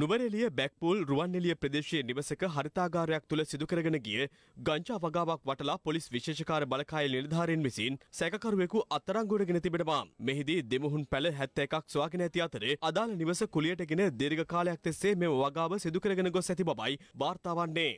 නුවරඑළිය බැක්පූල් රුවන්එළිය ප්‍රදේශයේ නිවසක හරිතාගාරයක් තුළ සිදුකරගෙන ගිය ගංජා වගාවක් වටලා පොලිස් විශේෂකාර බලකාය නිලධාරීන් විසින් සැකකරුවෙකු අත්අඩංගුවටගෙන තිබෙනවා. මෙහිදී දෙමුහුන් පැළ 71ක් සොයාගෙන ඇති අතරේ අදාළ නිවස කුලියටගෙන දීර්ඝ කාලයක් තිස්සේ මෙම වගාව සිදුකරගෙන ගොස් ඇති බවයි වාර්තා වන්නේ.